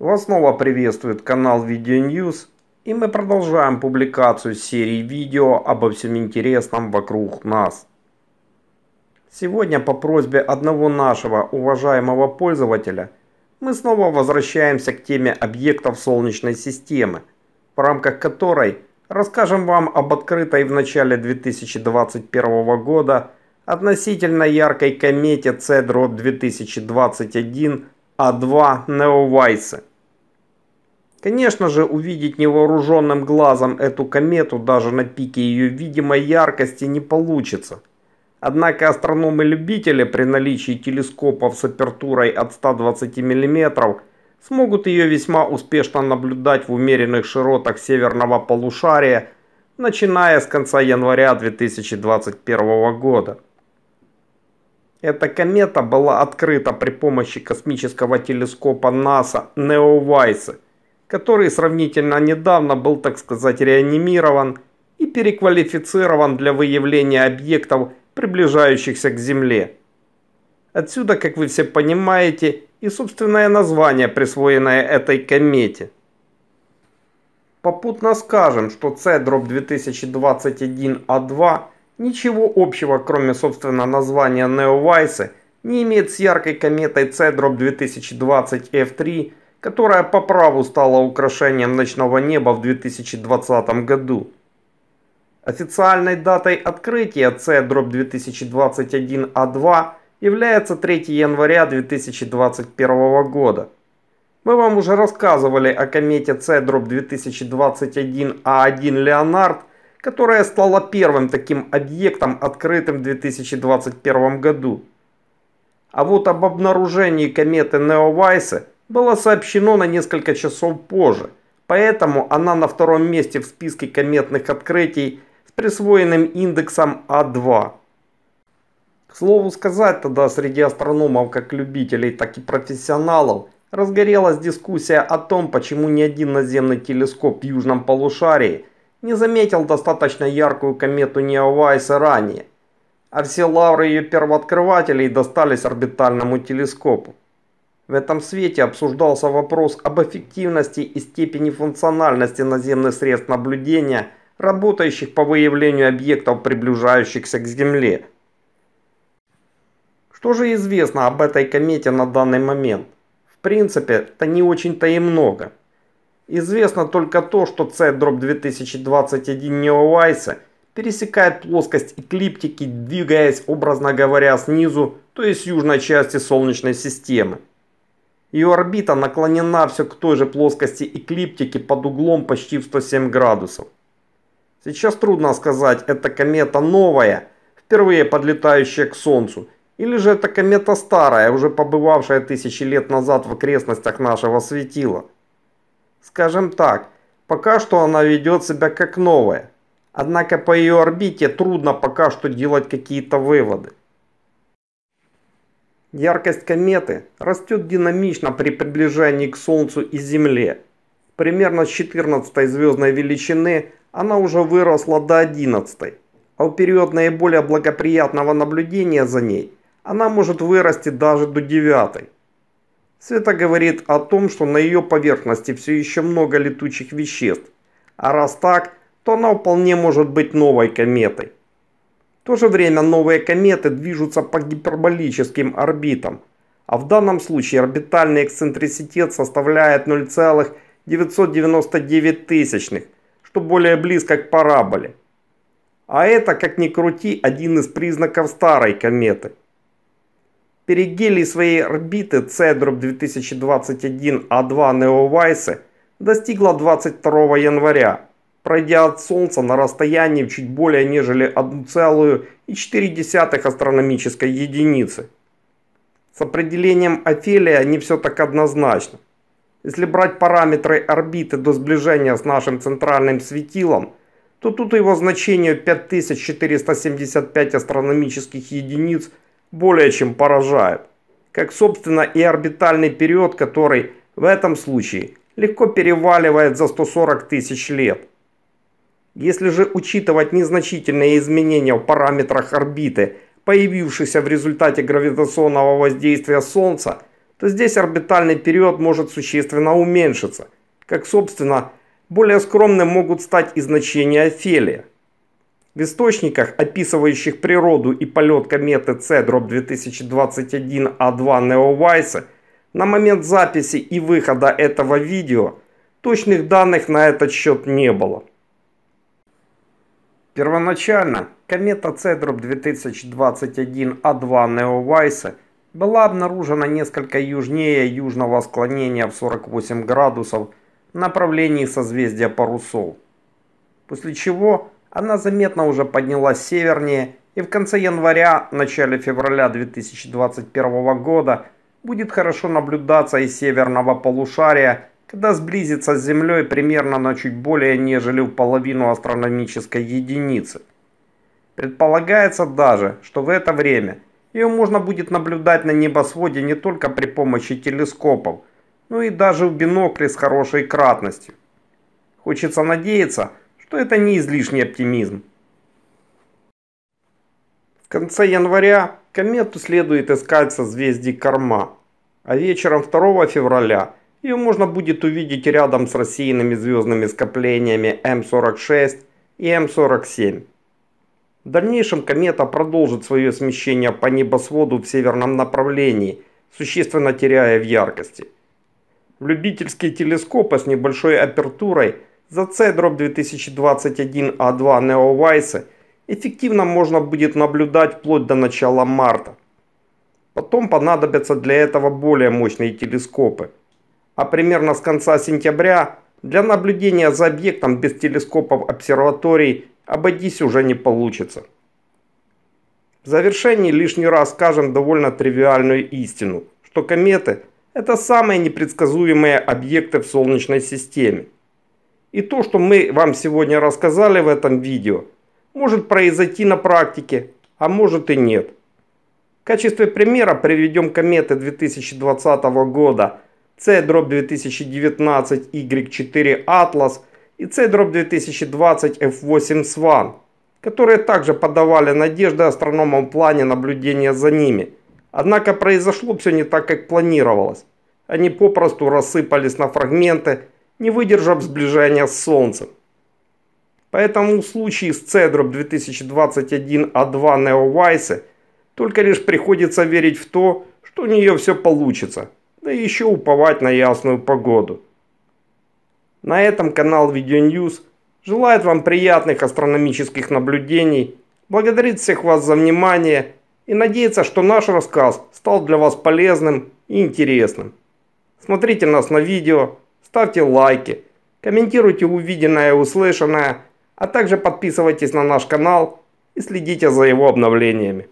Вас снова приветствует канал Видео News и мы продолжаем публикацию серии видео обо всем интересном вокруг нас. Сегодня по просьбе одного нашего уважаемого пользователя мы снова возвращаемся к теме объектов Солнечной системы, в рамках которой расскажем вам об открытой в начале 2021 года относительно яркой комете C-2021 А2 Неовайсы. Конечно же, увидеть невооруженным глазом эту комету даже на пике ее видимой яркости не получится. Однако астрономы-любители при наличии телескопов с апертурой от 120 мм смогут ее весьма успешно наблюдать в умеренных широтах северного полушария, начиная с конца января 2021 года. Эта комета была открыта при помощи космического телескопа НАСА Неовайса – который сравнительно недавно был, так сказать, реанимирован и переквалифицирован для выявления объектов, приближающихся к Земле. Отсюда, как вы все понимаете, и собственное название, присвоенное этой комете. Попутно скажем, что C-2021A2 а ничего общего, кроме собственно названия Неовайсы, не имеет с яркой кометой C-2020F3 которая по праву стала украшением ночного неба в 2020 году. Официальной датой открытия C-2021A2 а является 3 января 2021 года. Мы вам уже рассказывали о комете C-2021A1 а «Леонард», которая стала первым таким объектом, открытым в 2021 году. А вот об обнаружении кометы Неовайсы – было сообщено на несколько часов позже, поэтому она на втором месте в списке кометных открытий с присвоенным индексом А2. К слову сказать, тогда среди астрономов, как любителей, так и профессионалов, разгорелась дискуссия о том, почему ни один наземный телескоп в южном полушарии не заметил достаточно яркую комету Неовайса ранее, а все лавры ее первооткрывателей достались орбитальному телескопу. В этом свете обсуждался вопрос об эффективности и степени функциональности наземных средств наблюдения, работающих по выявлению объектов, приближающихся к Земле. Что же известно об этой комете на данный момент? В принципе, это не очень-то и много. Известно только то, что C-дроп 2021 Neowise пересекает плоскость эклиптики, двигаясь, образно говоря, снизу, то есть южной части Солнечной системы. Ее орбита наклонена все к той же плоскости эклиптики под углом почти в 107 градусов. Сейчас трудно сказать, это комета новая, впервые подлетающая к Солнцу, или же это комета старая, уже побывавшая тысячи лет назад в окрестностях нашего светила. Скажем так, пока что она ведет себя как новая. Однако по ее орбите трудно пока что делать какие-то выводы. Яркость кометы растет динамично при приближении к Солнцу и Земле. Примерно с 14 звездной величины она уже выросла до 11, а в период наиболее благоприятного наблюдения за ней она может вырасти даже до 9. Света говорит о том, что на ее поверхности все еще много летучих веществ, а раз так, то она вполне может быть новой кометой то же время новые кометы движутся по гиперболическим орбитам, а в данном случае орбитальный эксцентриситет составляет 0,999, что более близко к параболе. А это, как ни крути, один из признаков старой кометы. Перигелий своей орбиты Цедруп 2021 А2 Неовайсы достигла 22 января пройдя от Солнца на расстоянии чуть более нежели 1,4 астрономической единицы. С определением Офелия не все так однозначно. Если брать параметры орбиты до сближения с нашим центральным светилом, то тут его значение 5475 астрономических единиц более чем поражает. Как собственно и орбитальный период, который в этом случае легко переваливает за 140 тысяч лет. Если же учитывать незначительные изменения в параметрах орбиты, появившиеся в результате гравитационного воздействия Солнца, то здесь орбитальный период может существенно уменьшиться, как, собственно, более скромным могут стать и значения Офелия. В источниках, описывающих природу и полет кометы C-2021 a 2 Неовайса, на момент записи и выхода этого видео точных данных на этот счет не было. Первоначально комета Цедруп 2021А2 а Неовайса была обнаружена несколько южнее южного склонения в 48 градусов в направлении созвездия Парусов. После чего она заметно уже поднялась севернее и в конце января, начале февраля 2021 года будет хорошо наблюдаться из северного полушария когда сблизится с Землей примерно на чуть более нежели в половину астрономической единицы. Предполагается даже, что в это время ее можно будет наблюдать на небосводе не только при помощи телескопов, но и даже в бинокле с хорошей кратностью. Хочется надеяться, что это не излишний оптимизм. В конце января комету следует искать в созвездии Корма, а вечером 2 февраля – ее можно будет увидеть рядом с рассеянными звездными скоплениями М46 и М47. В дальнейшем комета продолжит свое смещение по небосводу в северном направлении, существенно теряя в яркости. В любительские телескопы с небольшой апертурой за C-2021A2 Neowise а эффективно можно будет наблюдать вплоть до начала марта. Потом понадобятся для этого более мощные телескопы – а примерно с конца сентября для наблюдения за объектом без телескопов обсерваторий обойтись уже не получится. В завершении лишний раз скажем довольно тривиальную истину, что кометы – это самые непредсказуемые объекты в Солнечной системе. И то, что мы вам сегодня рассказали в этом видео, может произойти на практике, а может и нет. В качестве примера приведем кометы 2020 года – Це 2019 Y4 Atlas и C 2020 F8 Swan, которые также подавали надежды астрономам в плане наблюдения за ними. Однако произошло все не так, как планировалось. Они попросту рассыпались на фрагменты, не выдержав сближения с Солнцем. Поэтому в случае с Цедроб 2021 a 2 Неовайсы только лишь приходится верить в то, что у нее все получится – да еще уповать на ясную погоду. На этом канал Видеоньюз желает вам приятных астрономических наблюдений, благодарит всех вас за внимание и надеется, что наш рассказ стал для вас полезным и интересным. Смотрите нас на видео, ставьте лайки, комментируйте увиденное и услышанное, а также подписывайтесь на наш канал и следите за его обновлениями.